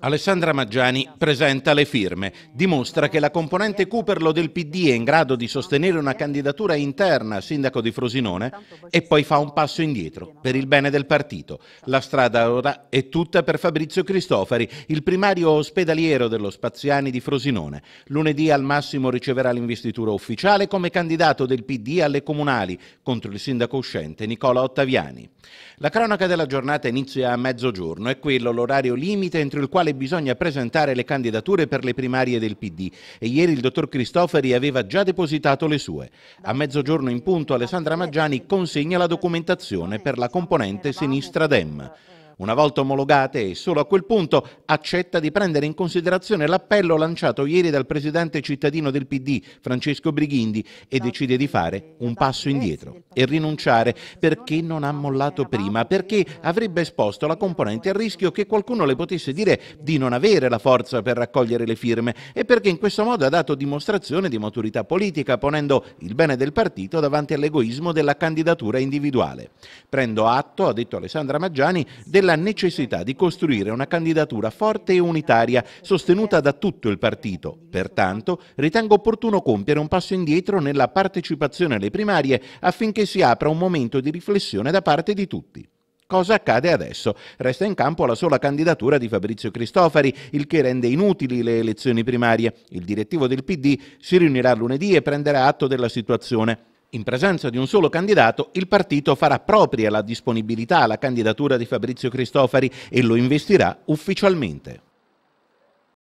Alessandra Maggiani presenta le firme, dimostra che la componente Cuperlo del PD è in grado di sostenere una candidatura interna a sindaco di Frosinone e poi fa un passo indietro per il bene del partito. La strada ora è tutta per Fabrizio Cristofari, il primario ospedaliero dello Spaziani di Frosinone. Lunedì al massimo riceverà l'investitura ufficiale come candidato del PD alle comunali contro il sindaco uscente Nicola Ottaviani. La cronaca della giornata inizia a mezzogiorno, è quello l'orario limite entro il quale bisogna presentare le candidature per le primarie del PD e ieri il dottor Cristoferi aveva già depositato le sue. A mezzogiorno in punto Alessandra Maggiani consegna la documentazione per la componente sinistra DEM. Una volta omologate e solo a quel punto accetta di prendere in considerazione l'appello lanciato ieri dal presidente cittadino del PD, Francesco Brighindi, e decide di fare un passo indietro e rinunciare perché non ha mollato prima, perché avrebbe esposto la componente al rischio che qualcuno le potesse dire di non avere la forza per raccogliere le firme e perché in questo modo ha dato dimostrazione di maturità politica ponendo il bene del partito davanti all'egoismo della candidatura individuale. Prendo atto, ha detto Alessandra Maggiani, del della necessità di costruire una candidatura forte e unitaria sostenuta da tutto il partito. Pertanto ritengo opportuno compiere un passo indietro nella partecipazione alle primarie affinché si apra un momento di riflessione da parte di tutti cosa accade adesso. Resta in campo la sola candidatura di Fabrizio Cristofari, il che rende inutili le elezioni primarie. Il direttivo del PD si riunirà lunedì e prenderà atto della situazione. In presenza di un solo candidato, il partito farà propria la disponibilità alla candidatura di Fabrizio Cristofari e lo investirà ufficialmente.